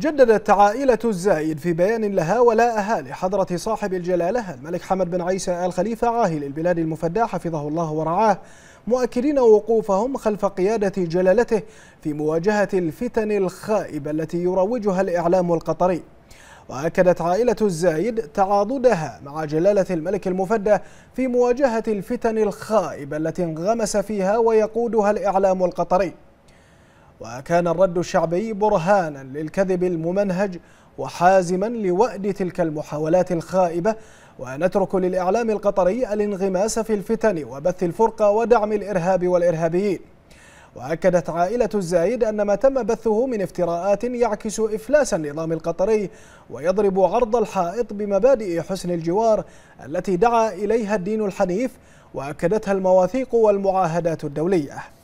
جددت عائلة الزايد في بيان لها ولاءها لحضرة صاحب الجلالة الملك حمد بن عيسى آل خليفة عاهل البلاد المفدى حفظه الله ورعاه مؤكدين وقوفهم خلف قيادة جلالته في مواجهة الفتن الخائبة التي يروجها الإعلام القطري وأكدت عائلة الزايد تعاضدها مع جلالة الملك المفدى في مواجهة الفتن الخائبة التي انغمس فيها ويقودها الإعلام القطري وكان الرد الشعبي برهانا للكذب الممنهج وحازما لوأد تلك المحاولات الخائبة ونترك للإعلام القطري الانغماس في الفتن وبث الفرقة ودعم الإرهاب والإرهابيين وأكدت عائلة الزايد أن ما تم بثه من افتراءات يعكس إفلاس النظام القطري ويضرب عرض الحائط بمبادئ حسن الجوار التي دعا إليها الدين الحنيف وأكدتها المواثيق والمعاهدات الدولية